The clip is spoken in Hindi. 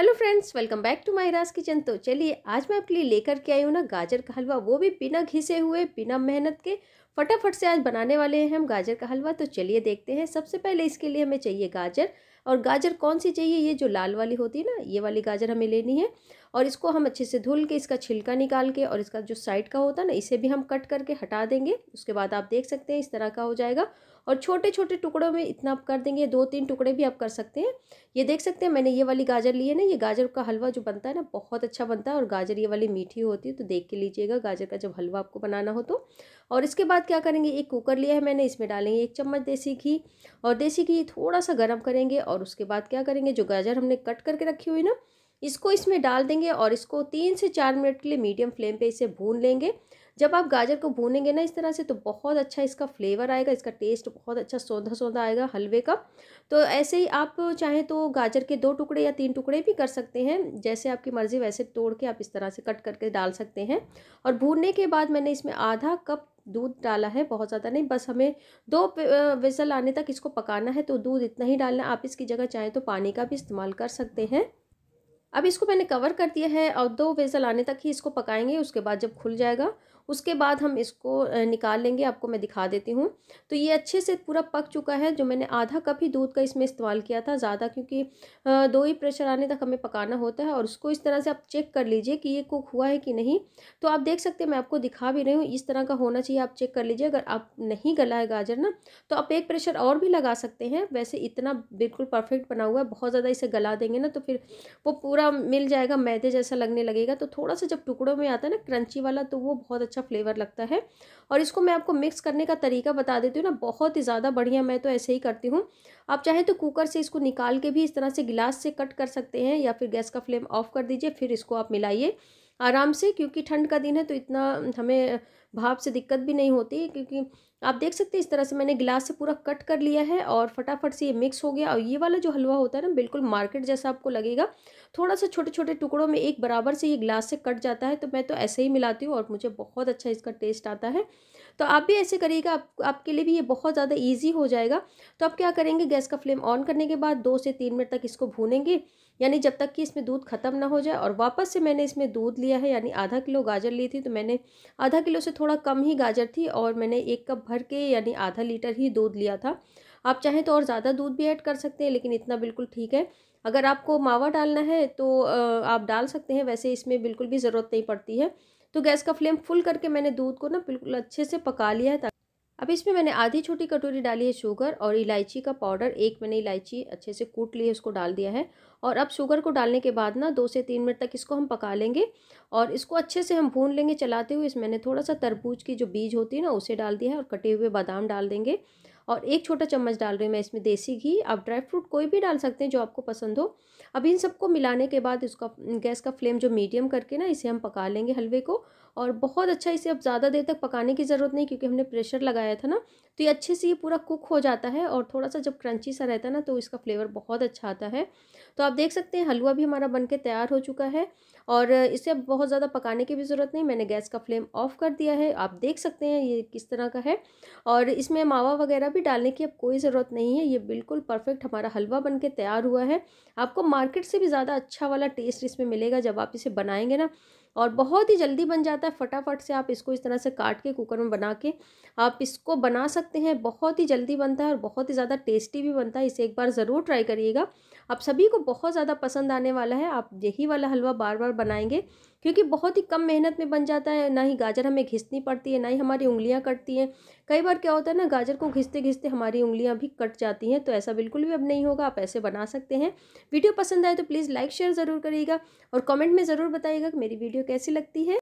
hello friends welcome back to my Raj kitchen तो चलिए आज मैं आपके लिए लेकर के आई हूँ ना गाजर का हलवा वो भी बिना घिसे हुए बिना मेहनत के फटाफट से आज बनाने वाले हैं हम गाजर का हलवा तो चलिए देखते हैं सबसे पहले इसके लिए हमें चाहिए गाजर और गाजर कौन सी चाहिए ये जो लाल वाली होती है ना ये वाली गाजर हमें लेनी है और इसको हम अच्छे से धुल के इसका छिलका निकाल के और इसका जो साइड का होता है ना इसे भी हम कट करके हटा देंगे उसके बाद आप देख सकते हैं इस तरह का हो जाएगा और छोटे छोटे टुकड़ों में इतना आप कर देंगे दो तीन टुकड़े भी आप कर सकते हैं ये देख सकते हैं मैंने ये वाली गाजर ली है ना ये गाजर का हलवा जो बनता है ना बहुत अच्छा बनता है और गाजर ये वाली मीठी होती है तो देख के लीजिएगा गाजर का जब हलवा आपको बनाना हो तो और इसके बाद क्या करेंगे एक कुकर लिया है मैंने इसमें डालेंगे एक चम्मच देसी घी और देसी घी थोड़ा सा गर्म करेंगे और उसके बाद क्या करेंगे जो गाजर हमने कट करके रखी हुई ना इसको इसमें डाल देंगे और इसको तीन से चार मिनट के लिए मीडियम फ्लेम पर इसे भून लेंगे जब आप गाजर को भूनेंगे ना इस तरह से तो बहुत अच्छा इसका फ्लेवर आएगा इसका टेस्ट बहुत अच्छा सौंधा सौंधा आएगा हलवे का तो ऐसे ही आप चाहें तो गाजर के दो टुकड़े या तीन टुकड़े भी कर सकते हैं जैसे आपकी मर्ज़ी वैसे तोड़ के आप इस तरह से कट करके डाल सकते हैं और भूनने के बाद मैंने इसमें आधा कप दूध डाला है बहुत ज़्यादा नहीं बस हमें दो विसल आने तक इसको पकाना है तो दूध इतना ही डालना आप इसकी जगह चाहें तो पानी का भी इस्तेमाल कर सकते हैं अब इसको मैंने कवर कर दिया है और दो वेसल आने तक ही इसको पकाएंगे उसके बाद जब खुल जाएगा उसके बाद हम इसको निकाल लेंगे आपको मैं दिखा देती हूँ तो ये अच्छे से पूरा पक चुका है जो मैंने आधा कप ही दूध का इसमें इस्तेमाल किया था ज़्यादा क्योंकि दो ही प्रेशर आने तक हमें पकाना होता है और उसको इस तरह से आप चेक कर लीजिए कि ये कुक हुआ है कि नहीं तो आप देख सकते हैं मैं आपको दिखा भी रही हूँ इस तरह का होना चाहिए आप चेक कर लीजिए अगर आप नहीं गला है गाजर ना तो आप एक प्रेशर और भी लगा सकते हैं वैसे इतना बिल्कुल परफेक्ट बना हुआ है बहुत ज़्यादा इसे गला देंगे ना तो फिर वो पूरा मिल जाएगा मैदे जैसा लगने लगेगा तो थोड़ा सा जब टुकड़ों में आता है ना क्रंची वाला तो वो बहुत अच्छा अच्छा फ्लेवर लगता है और इसको मैं आपको मिक्स करने का तरीका बता देती हूँ ना बहुत ही ज़्यादा बढ़िया मैं तो ऐसे ही करती हूँ आप चाहें तो कुकर से इसको निकाल के भी इस तरह से गिलास से कट कर सकते हैं या फिर गैस का फ्लेम ऑफ कर दीजिए फिर इसको आप मिलाइए आराम से क्योंकि ठंड का दिन है तो इतना हमें भाप से दिक्कत भी नहीं होती क्योंकि आप देख सकते हैं इस तरह से मैंने गिलास से पूरा कट कर लिया है और फटाफट से ये मिक्स हो गया और ये वाला जो हलवा होता है ना बिल्कुल मार्केट जैसा आपको लगेगा थोड़ा सा छोटे छोटे टुकड़ों में एक बराबर से ये गिलास से कट जाता है तो मैं तो ऐसे ही मिलाती हूँ और मुझे बहुत अच्छा इसका टेस्ट आता है तो आप भी ऐसे करिएगा आप, आपके लिए भी ये बहुत ज़्यादा ईजी हो जाएगा तो आप क्या करेंगे गैस का फ्लेम ऑन करने के बाद दो से तीन मिनट तक इसको भूनेंगे यानी जब तक कि इसमें दूध ख़त्म ना हो जाए और वापस से मैंने इसमें दूध लिया है यानी आधा किलो गाजर ली थी तो मैंने आधा किलो से थोड़ा कम ही गाजर थी और मैंने एक कप भर के यानी आधा लीटर ही दूध लिया था आप चाहें तो और ज़्यादा दूध भी ऐड कर सकते हैं लेकिन इतना बिल्कुल ठीक है अगर आपको मावा डालना है तो आप डाल सकते हैं वैसे इसमें बिल्कुल भी ज़रूरत नहीं पड़ती है तो गैस का फ्लेम फुल करके मैंने दूध को ना बिल्कुल अच्छे से पका लिया है अब इसमें मैंने आधी छोटी कटोरी डाली है शुगर और इलायची का पाउडर एक मैंने इलायची अच्छे से कूट ली है उसको डाल दिया है और अब शुगर को डालने के बाद ना दो से तीन मिनट तक इसको हम पका लेंगे और इसको अच्छे से हम भून लेंगे चलाते हुए इसमें मैंने थोड़ा सा तरबूज की जो बीज होती है ना उसे डाल दिया है और कटे हुए बादाम डाल देंगे और एक छोटा चम्मच डाल रही हूँ मैं इसमें देसी घी आप ड्राई फ्रूट कोई भी डाल सकते हैं जो आपको पसंद हो अब इन सबको मिलाने के बाद इसका गैस का फ्लेम जो मीडियम करके ना इसे हम पका लेंगे हलवे को और बहुत अच्छा इसे अब ज़्यादा देर तक पकाने की ज़रूरत नहीं क्योंकि हमने प्रेशर लगाया था ना तो ये अच्छे से ये पूरा कुक हो जाता है और थोड़ा सा जब क्रंची सा रहता है ना तो इसका फ्लेवर बहुत अच्छा आता है तो आप देख सकते हैं हलवा भी हमारा बन तैयार हो चुका है और इसे अब बहुत ज़्यादा पकाने की भी ज़रूरत नहीं मैंने गैस का फ्लेम ऑफ कर दिया है आप देख सकते हैं ये किस तरह का है और इसमें मावा वगैरह भी भी डालने की अब कोई ज़रूरत नहीं है ये बिल्कुल परफेक्ट हमारा हलवा बन के तैयार हुआ है आपको मार्केट से भी ज़्यादा अच्छा वाला टेस्ट इसमें मिलेगा जब आप इसे बनाएंगे ना और बहुत ही जल्दी बन जाता है फटाफट से आप इसको इस तरह से काट के कुकर में बना के आप इसको बना सकते हैं बहुत ही जल्दी बनता है और बहुत ही ज़्यादा टेस्टी भी बनता है इसे एक बार ज़रूर ट्राई करिएगा आप सभी को बहुत ज़्यादा पसंद आने वाला है आप यही वाला हलवा बार बार बनाएंगे क्योंकि बहुत ही कम मेहनत में बन जाता है ना ही गाजर हमें घिसनी पड़ती है ना ही हमारी उंगलियाँ कटती हैं कई बार क्या होता है ना गाजर को घिसते घिसते हमारी उंगलियाँ भी कट जाती हैं तो ऐसा बिल्कुल भी अब नहीं होगा आप ऐसे बना सकते हैं वीडियो पसंद आए तो प्लीज़ लाइक शेयर ज़रूर करिएगा और कॉमेंट में ज़रूर बताइएगा कि मेरी वीडियो कैसी लगती है